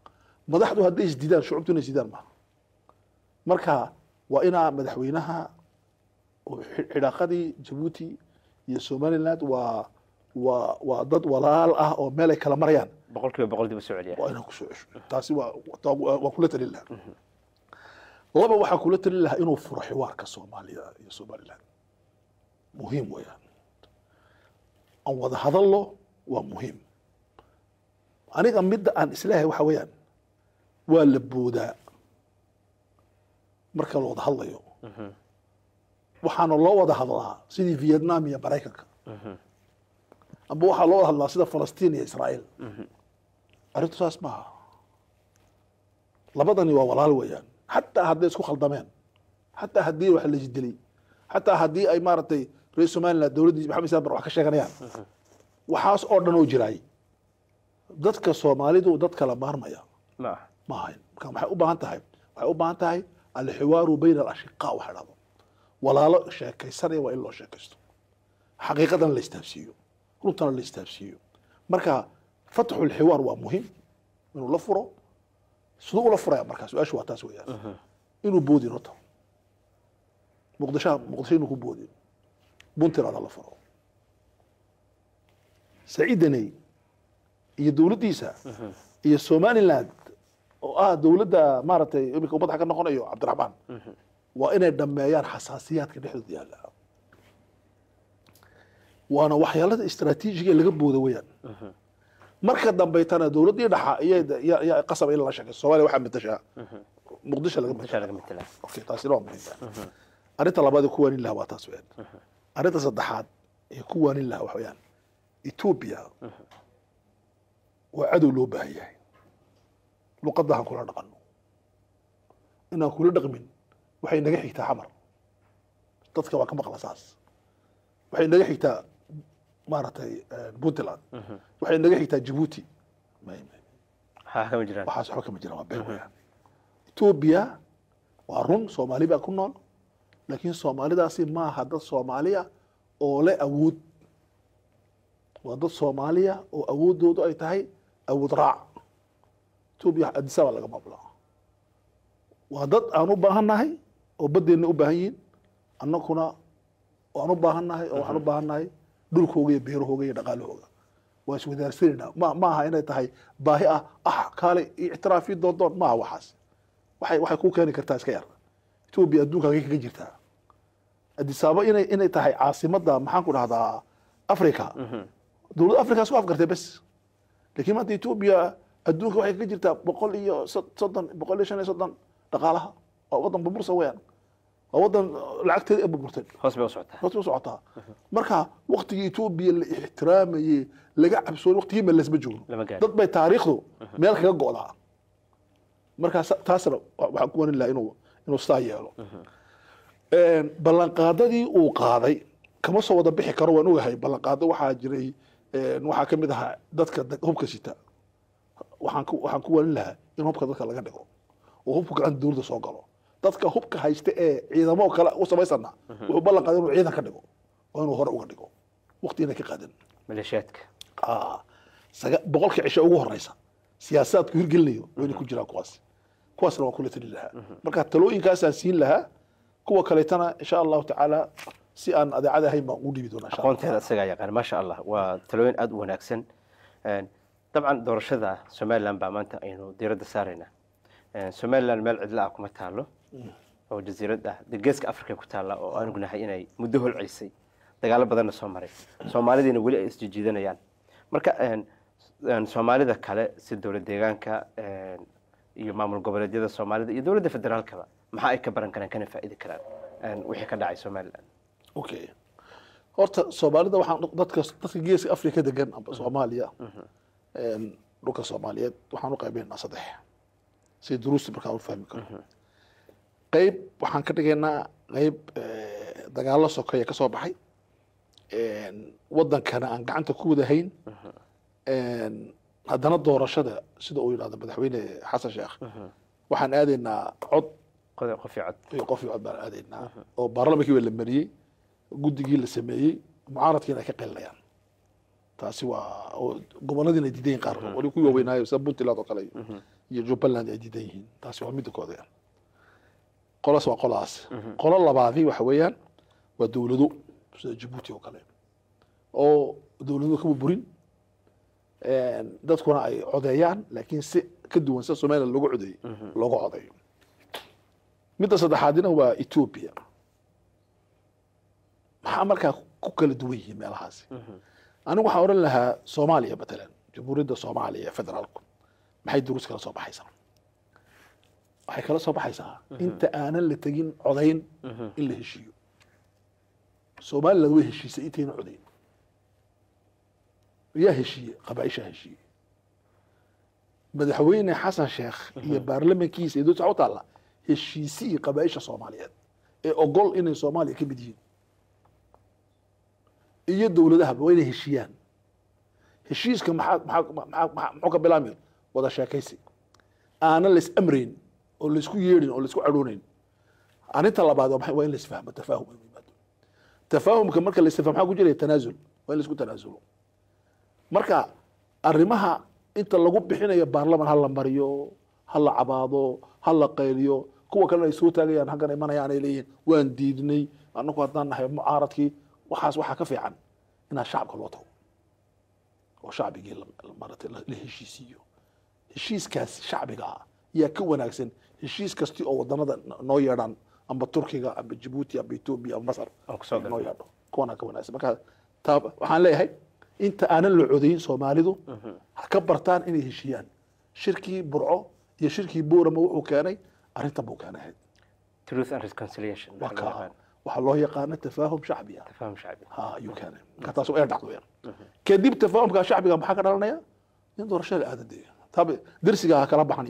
madaxdu hadday isdidaan shucubtuna isdidaan maaha marka waa inaa madaxweynaha xidhaaqadii jabuuti iyo somaliland waa waa waa dad walaal ah oo meel ay kala marayaan boqol kiiba boqol dib soo celiya waa inaa kusoo cesho taasi waa kula talin lahaa laba waxaa kula talin lahaa inuu furo xiwaarka soomaaliya iyo somaliland muhiim weeyaan aan wada hadallo waa muhiim aniga midda aan isleehay waxa weeyaan waa la boodaa marka la wada hadlayo uh-huh. waxaana loo wada hadlaa sidii vietnam iyo maraykanka uh-huh. amba waxaa loo wada hadlaa sida falastiin iyo israa'iil uh-huh. arrintu saas maaha labadani waa walaal weeyaan xataa hadday isku khaldameen xataa haddii wax la isdilay xataa haddii ay maaragtay reer somaliland dowladdiis maxamed islaan bar wax ka sheeganayaan waxaas oo dhan oo jiraay dadka soomaalidu dad kale maarmaya ma ahayn marka waxay u baahan tahay waxay u baahan tahay alxiwaaru bayna alashiqa waxa dhahdo walaalo sheekaysanaya waa in loo sheekaysto xaqiiqadana la istaabsiiyo runtana la istaabsiiyo marka fatxu lxiwaar waa muhim inuu la furo siduu ula furaya markaa su-aashu waa taas weyaan inuu boodin horta muqdishaha muqdisho inuu ku boodin puntland la furo saciidaney iyo dowladdiisa iyo somaliland oo ah dawladda maaragtay iminka ummadda ka noqonayo cabdiraxmaan mhm. waa inay dhameeyaan xasaasiyaadka dhexdooda yaalla waana waxyaalada istraatiijiga laga booda weyaan mhm. marka dambaytana dawladdii dhaxa iyaa qasab in lala sheekay soomaliya waxaa matashaa mhm. muqdisho laga matela taasina waa muhiim arrinta labaad ee ku waanin lahaa waa taas weyaan arrinta saddexaad ee ku waanin lahaa wax weyaan etoobiya waa cadow loo baahan yahay luqadda kula dhaqanno inaan kula dhaqmin waxay naga xigtaa xamar dadka waa ka maqla saas waxay naga xigtaa maaragtay eh, puntland mhm. waxay naga xigtaa jibuuti waxaas waba kama jiraan waa been mhm. weyaan waa run soomaali baa ku nool laakiin soomaalidaasi maaha dad soomaaliya oo le awood waa dad soomaaliya oo awoodoodu ay tahay awood raac etoobiya addis laga maamulaa waa dad aan u baahannahay oo baddeenna u baahan yihiin annakuna waan u baahannahay oo waxaan u mhm. baahannahay dhulkooga iyo beerahooga iyo dhaqaalahooga waa iswadaarsanayna ma ma aha inay tahay baahi ah ah kaale ictiraafi doondoon maaha waxaas waxay waxay kuu keeni kartaa iska yar etoobiya adduunka kaga jirtaa addis inay inay tahay caasimadda maxaan ku dhahdaa africa mhm. dowladda africa soo afgartay bes laakiin maanta etoobiya adduunka waxay ka jirtaa boqol iyo soddon boqol iyo shan iyo soddon dhaqaalaha waa waddan burbursa weyaan waa waddan uh, lacagteeda ee burburtay hoos bay usocotaa marka waktigii etoobiya la ixtiraamayey laga cabsoon waktigiiba lasma joogo dad bay taariikhdu meel kaga go'daa markaa taasna waxaan ku wanin laha inuu inuu sidaa yeelo ballanqaadadii uu qaaday kama soo wada bixi karo waan ogahay ballanqaado waxaa jiray waxaa ka mid ahaa dadka hubka sita waxaan ku waalin lahaa in hubka dadka laga dhigo oo hubku gacanta dawladda soo galo dadka hubka haysta ee ciidamo kale u samaysana mhm. wuxuu ballan qaaday inuu ciidan ka dhigo oo inuu hore uga dhigo waqti ka qaadan maleeshiyaadka boqolkii cisho ugu horeysa siyaasaadku hirgelinayo wayna mhm. ku jiraan kuwaas kuwaasna waan kula tali lahaa mhm. marka talooyinkaasaan siin lahaa kuwa kaleetana insha allahu tacaala si aan adeecada ahayn baan ugu dhibi doonaa aqoonteeda isagaa yaqaan maasha allah waa talooyin aada u wanaagsan dabcan doorashada somalilan baa maanta aynu diiradda saaraynaa somalilan meel cidla ah kuma taalo mm. oo jasiirad ah geeska africa ku taalla oo aanu gnahay inay muddo holceysay dagaalo badanna soo maray soomaalidiina weli ay isjijiidanayaan marka soomaalida kale si dowlad deegaanka iyo maamul goboleedyada soomaalida iyo dowladda federaalkaba maxaa ay ka baran karaan kana faa'idi karaan wixii ka dhacay somalilan okay horta soomaalida waxaan dadka dadka geeska africa degan amba mm-hmm. soomaaliya mm-hmm dhulka soomaaliyeed waxaan u qaybaynaa saddex si duruusta markaa u fahmi karo mhm. qeyb waxaan ka dhigaynaa qeyb eh, dagaallo sokeeya ka soo baxay wadankana aan gacanta ku wadahayn mhm. haddana doorashada sida uu yidhahdo madaxweyne xasan sheekh mhm. waxaan aadaynaa cod qof cod baan aadaynaa oo baarlamankii waa la mariyey guddigii la sameeyey mucaaradkiina ay ka qelinayaan taasi waa goboladiina ay diidan yihin qaarkood mhm. wali kuwii waaweynaayo sida puntland oo kale mhm. iyo jubbaland ay diidan yihiin taasi waa midda kooda qolas waa qolaas mhm. qolo labaadi waxa weeyaan waa dowlado sida jabuuti oo kale oo dowlado kama burin dadkuna ay codeeyaan laakiin si ka duwan sida somaliland looga codeeyey looga codeeyo midda saddexaadina waa ethoobia maxaa markaa ku kala duwan yihiin meelahaasi anigu waxaan odhan lahaa soomaaliya matalan jamhuuriyadda soomaaliya ee federaalku maxay duruus kala soo baxaysaa waxay kala soo baxaysaa mhm. inta aanan la tegin codayn mhm. in la heshiiyo somaliland way heshiisay intayna codayn yaa heshiiye qabaaishaa heshiiye madaxweyne xasan sheekh mhm. iyo baarlamankiisa iyo dowsa u taalla heshiisihii qabaaisha soomaaliyeed ee ogol inay soomaaliya ka mid yihiin iyo dowladahaba waa inay heshiiyaan heshiiska maxuu ka bilaabmi wada sheekaysi aanan lais amrayn oo laisku yeedhin oo laisku cadhoonayn arrinta labaad waa in laisfahmo tafaahum inuu tafaahumka marka laisfahmo maxaa ku jiraya tanaasul waa in laisku tanaasulo marka arrimaha inta lagu bixinayo baarlaman ha la mariyo ha la cabaado ha la qayliyo kuwa kalena ay soo taagayaan halkan imanayaan ay leeyihiin waan diidnay anaku haddaan nahay mucaaradkii waxaas waxaa ka fiican inaa shacabka loo tago oo shacbigii maratay la heshiisiiyo heshiiskaas shacbiga ah yaa ka wanaagsan heshiis kastii oo wadanada noo yeedhaan amba turkiga amba jibuuti amba etoobiya amba masar noo yeedho kuwanaa ka wanaagsan markaa taa waxaan leeyahay inta aanan la codayn soomaalidu mhm. ha ka bartaan inay heshiiyaan shirkii burco iyo shirkii buurama wuxuu keenay arrintan buu keenay ahayd waxaa loo yaqaana tafaahum shacbi ah ha ukane marka kadib tafaahumka shacbiga maxaa ka dhalanaya in doorashada la aada deega ha kala baxan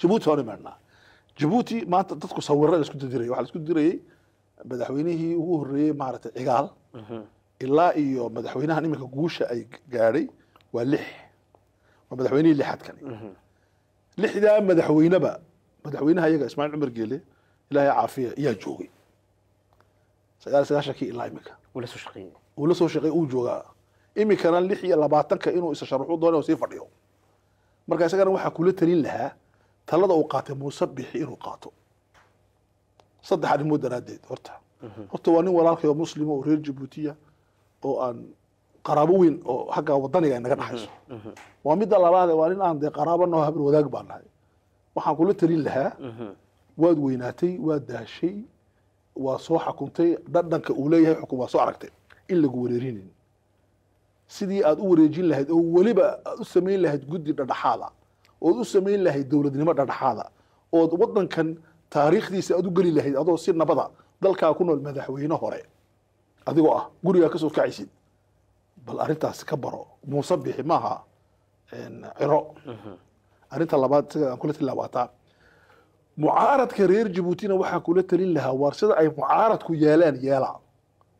jabuuti hoona meernaa jabuuti maanta dadku sawira la isku waxaa la isku madaxweynihii ugu horreeyey maaragtay cigaal ilaa iyo madaxweynahan iminka guusha ay gaadhay waa lix waa madaxweynihii lixadkani lixdaa madaxweyneba madaxweynaha iyaga ismaaciil cumar geele ilaahay caafiya yaa joogay sagaal sagaashankii ilaa iminka uu la soo shaqeey uu joogaa iminkana lix iyo labaatanka inuu isa sharaxu doono inuu sii fadhiyo marka isagana waxaa kula talin lahaa talada uu qaatay muuse bixi inuu qaato saddex arrimood daraaddeed horta horta waa nin walaalkay oo muslima oo reer jabuutiya oo aan qaraabo weyn oo xagga wadaniga inaga dhaxayso waa midda labaade waa nin aan dee qaraabo noo habar wadaag baan nahay waxaan kula talin lahaa waad weynaatay waad daashay waa soo xakuntay dhadhanka uu leeyahay xukun waa soo aragtay in lagu wareerinin sidii aada u wareejin lahayd oo weliba aada u samayn lahayd guddi dhadhaxaada ood u samayn lahayd dowladnimo dhadhaxaada ood wadankan taariikhdiisa aada u geli lahayd adoo si nabada dalkaa ku nool madaxweyne hore adigoo ah gurigaa kasoo kacaysid bal arrintaas ka baro muuse bixi maaha ciro arrinta labaad sida aan kula tilaabataa mucaaradka reer jabuutina waxaa kula talin lahaa waar sida ay mucaaradku yeelaan yeelaa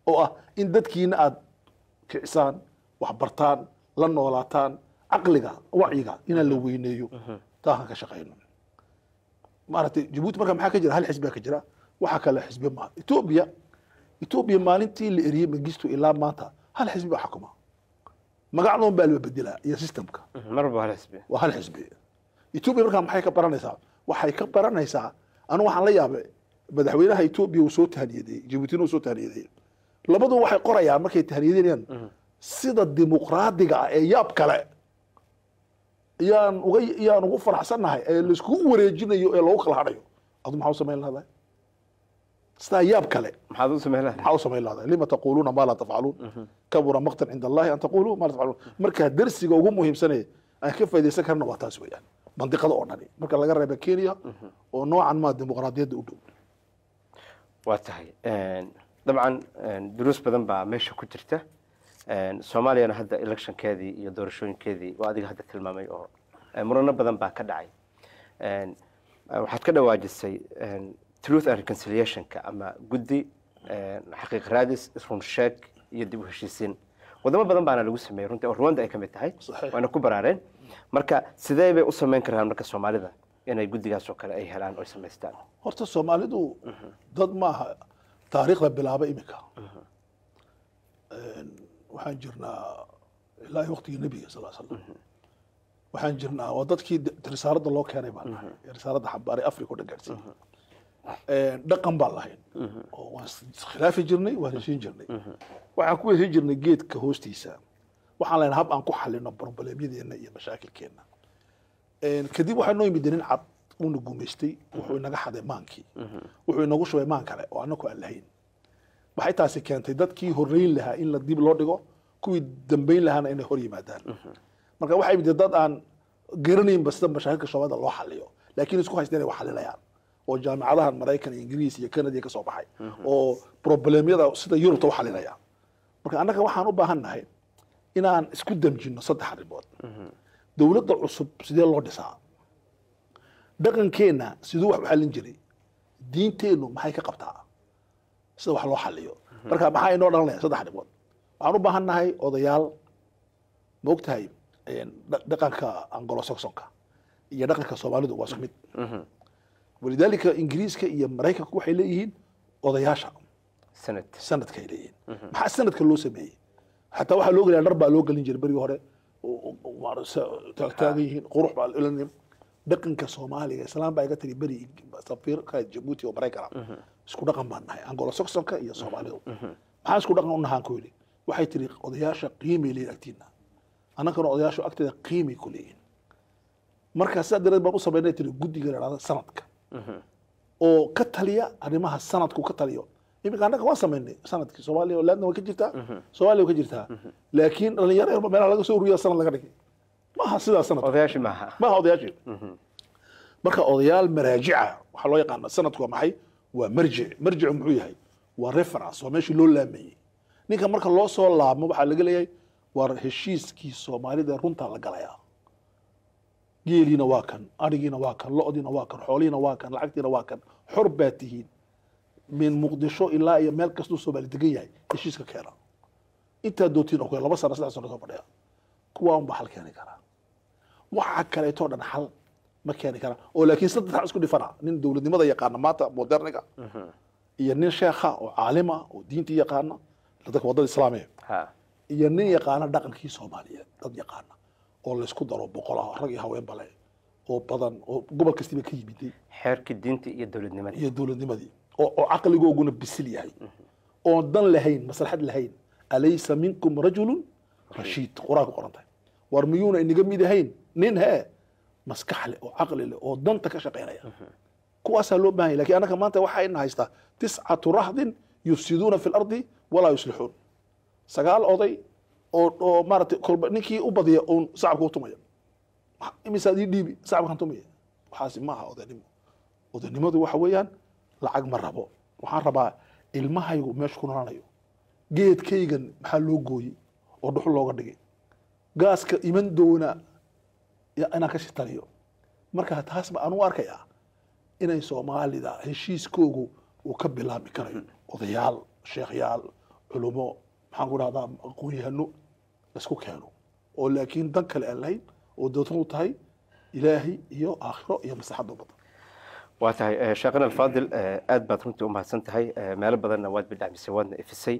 oo ah in dadkiina aad kicisaan waxbartaan la noolaataan caqliga wacyiga inaan la weyneeyo taakan ka shaqayno maaragtay jabuuti markaa maxaa ka jira hal xisbaa ka jira waxaa kale xisbi maaha etoobiya etoobiya maalintii la eriyey mangistu ilaa maanta hal xisbi baa xukuma magacdoon baa la bedelaa iyo systemka marba hal xisbi waa hal xisbi etoobiya markaa maxay ka baranaysaa waxay ka baranaysaa anu waxaan la yaabay madaxweynaha etoobiya uu soo tahniyadeeyey jibuutina uu soo tahniyadeeyey labadu waxay qorayaan markay tahniyadinayaan mhm. sida dimuqraadiga ah ee yaab kale yaan uga yaan ugu faraxsannahay ee laiskugu wareejinayo ee loogu kala hadhayo adu maxaa u samayn lahdaa sidaa yaab kale maxaad u samayn lahdaa maxaa u samayn lahdaa lima taquluuna maa laa tafcaluun mhm. kabura maqtan cinda allahi an taquluu maa laa tafcaluun markaa darsiga ugu muhiimsanaya aan ka faidaysan karna waa taas weeyaan mandiqada oo dhani marka laga reeba kenya mhm. oo noocan maa dimuqraadiyadda u dhow waa tahay dabcan duruus badan baa meesha ku jirta soomaaliyana hadda electionkeedii iyo doorashooyinkeedii waa adiga hadda tilmaamay oo murano badan baa ka dhacay waxaad ka dhawaajisay truth and reconciliationka ama guddi xaqiiq raadis isrun sheeg iyo dib u heshiisiin wadamo badan baana lagu sameeyey runtii oo Rwanda ay kamid tahay waana ku baraareen marka sidee bay u sameyn karaan marka Soomaalida inay gudigaas oo kale ay helaan oo sameystaan horta Soomaalidu mhm. dad maaha taariikhda bilaaba imika mhm. waxaan jirnaa ilaa waqtigii nebiga sal l slam waxaan jirnaa waa dadkii risaaladda loo keenay baan mhm. risaaladda xambaarey africa u dhan gaarsiiyey dhaqan baan lahayn mhm. oo waan khilaafi jirnay waan heshiin jirnay mhm. waxaan ku heshin jirnay geedka hoostiisa waxaan lahayn hab aan ku xalino broblemyadeena iyo mashaakilkeena kadib waxaa noo yimid nin cad uuna gumaystay wuxuu inaga xaday maankii mhm. wuxuu inagu shubay maan kale oo annagu aan lahayn waxay taasi keentay dadkii horreyn lahaa in la dib loo dhigo kuwii dambeyn lahaana inay hor yimaadaan marka waxaa yimid dad aan garanaynba sida mashaakilka soomaalida loo xaliyo laakiin isku haysteen ay wax xalinayaan oo jaamicadahan maraykan iyo ingiriis iyo canada kasoo baxay mhm. oo roblemyada sida yurubta u xalinaya marka annaga waxaan u baahan inaan isku damjino saddex arrimood mhm. dowladda cusub sidee loo dhisaa dhaqankeenna siduu wax u xallin jiray diinteennu maxay ka qabtaa sida wax loo xaliyo mhm. marka maxaa inoo dhalanaya saddex arrimood waxaan u baahan odayaal ma ogtahay dhaqanka angolo iyo dhaqanka soomaalidu waa isku mid walidaalika ingiriiska iyo maraykanku waxay leeyihiin odayaasha sanad sanadkaay leeyihiin maxaa sanadka loo sameeyey xataa waxaa loo gelaya dhar baa loo gelin jiray berigi hore taagtaagan yihiin qurux baa ilanim dhaqanka soomaaliga islaan baa iga tiri beri safiir ka jabuuti oo maraykan isku dhaqan baan nahay angola soksonka iyo soomaalidu maxaa isku dhaqan u nahaan ku yidhi waxay tiri odayaasha qiimay leeyihin agtiina annagana odayaasha agteeda qiimay ku leeyihin markaa sidaa dareed baan u samaynay tiri guddiga la sanadka oo ka taliya arrimaha sanadku ka taliyo iminka annaga waan samaynay sanadkii soomaaliya olaadna waa ka jirtaa soomaaliya waa ka jirtaa laakiin dhalinyaro yarba meelaha laga soo ururiya sanad laga dhigay maaha sidaa sanad odayaashi maaha maaha odayaashii marka odayaal maraajica waxaa loo yaqaana sanadku waa maxay waa marjic marjicu muxuu yahay waa reference waa meeshii loo laamayey ninka marka loo soo laabmo waxaa laga leeyahay war heshiiskii soomaalida runtaa la galayaa geeliina waa kan arigiina waa kan lodiina waa kan xoolihiina waa kan lacagtiina waa kan xor baa tihiin min muqdisho ilaa iyo meel kastuu soomaali degan yahay heshiiska keena intaa doontiin oo kale laba sana saddex sano soo fadhiya kuwaa unbaa hal keeni karaa waxa kaleetoo dhan hal ma keeni karaan oo laakiin saddex isku dhifana nin dowladnimada yaqaana maanta moderniga iyo nin sheekha oo caalima oo diintii yaqaana dadka wadada islaamiga iyo nin yaqaana dhaqankii soomaaliyeed dad yaqaana oo laysku daro boqolaha rag iyo haween bale oo badan oo gobol kastiba ka yimiday xeerkii diinta iyo dowladnimadii iyo dowladnimadii oo caqligooguna bisil yahay oon dan lahayn maslaxad lahayn alaysa minkum rajulun rashiid qoraa ku qoran tahay war miyuuna inaga mid ahayn nin hee maskax leh oo caqli leh oo danta ka shaqaynaya kuwaasaa loo bahan lakin annaka maanta waxaa ina haysta tiscatu rahdin yufsiduuna fi lardi walaa yuslixuun sagaal oday oo maarata kolba ninkii u badiya uun sacabka utumaya imisaad ii dhiibi sacabkan tumaya waxaasi maaha odaynimo odaynimadu waxa weeyaan lacag ma rabo waxaan rabaa ilmahaygu meesha ku nolanayo geedkaygan maxaa loo gooyey oo dhuxul looga dhigay gaaska iman doona inaan ka shitariyo marka taasba ba aan u arkayaa ah inay soomaalida heshiiskoogu uu ka bilaabmi karayo odayaal sheekhyaal culumo maxaan ku dhahdaa aqoon-yahano laisku keeno oo laakiin dan kale aan lahayn oo doodsan u tahay ilaahay iyo aakhiro iyo maslaxadda ummadda waa tahay eh, sheekhana alfaadil eh, aad baad runtii u mahadsan tahay eh, meelo badanna waad bidhacmisay waadna ifisay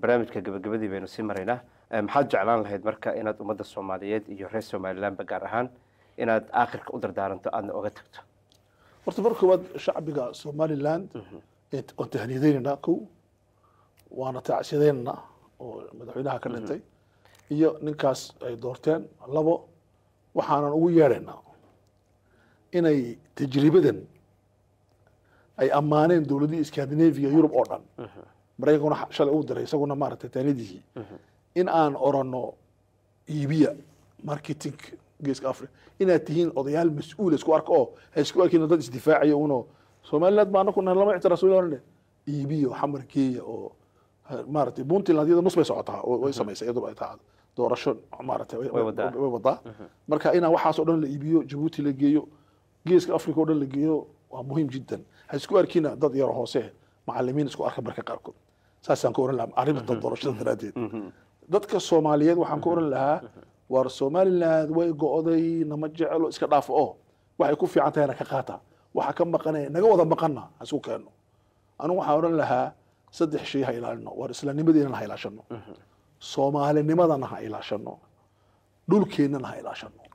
barnaamijka gabagabadii baynu sii maraynaa maxaad jeclaan lahayd marka inaad ummadda soomaaliyeed iyo reer somalilandba gaar ahaan inaad aakhirka u dardaaranto aadna oga tagto horta mar koowaad shacbiga somaliland waan mhm. tahniideynayna kow waana taacsideynana oo madaxweynaha ka dhintay mhm iyo ninkaas ay doorteen labo waxaanan ugu yeedhaynaa inay tajribadan ay ammaaneen dowladihii scandinavia yurub oo dhan maraykankuna shalay uu diray isaguna maaragtay taanidihii in aan oranno iibiya marketing geeska africa inaad tihiin odayaal mas-uul isku arka oo haisku arkin dad isdifaacayo uno somaliland baa anakuna lama ictiraas weli orane iibiya xamar geeya oo maaratay puntland iyada nus bay socotaa way samaysay iyadu ay taacad doorasho maaratay way wadaa mhm. marka inaa waxaas dhan la iibiyo jabuuti la geeyo geeska africa oo dhan la geeyo waa muhiim jiddan ha isku arkina dad yaro hoose macalimiin isku arka marka qaarkood saasaan ku oran lahaa arrinta mhm. doorashada daraaddeed mhm. dadka soomaaliyeed waxaan ku oran lahaa waar somaliland way go-day nama jeclo iska dhaaf oo waxay ku fiican tahayna ka qaata waxa ka maqanaya naga wada maqana ha isku keenno anigu waxaan oran lahaa saddex shay ha ilaalino war islaamnimadeenana ha ilaashano mhm. soomaalinimadana ha ilaashano dhulkeennana ha ilaashano